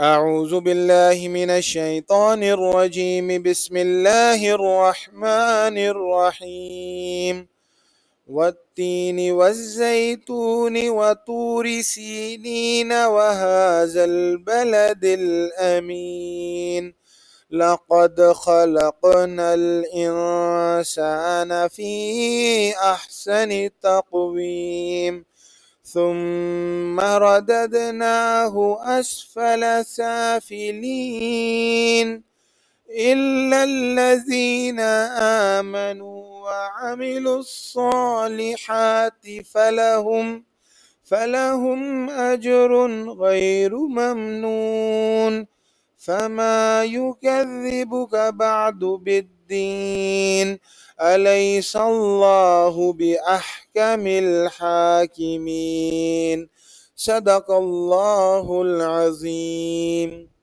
أعوذ بالله من الشيطان الرجيم بسم الله الرحمن الرحيم والتين والزيتون وطور سينين وهذا البلد الأمين لقد خلقنا الإنسان في أحسن تقويم ثم رددناه أسفل سافلين إلا الذين آمنوا وعملوا الصالحات فلهم فلهم أجر غير ممنون فما يكذبك بعد بالدين أليس الله بأحكم الحاكمين صدق الله العظيم